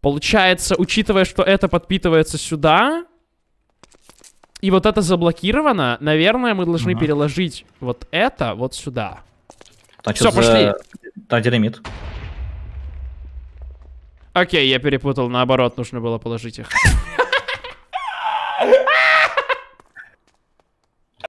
Получается, учитывая, что это подпитывается сюда, и вот это заблокировано, наверное, мы должны угу. переложить вот это вот сюда. Значит, Все, за... пошли. Да, динамит. Окей, я перепутал, наоборот, нужно было положить их.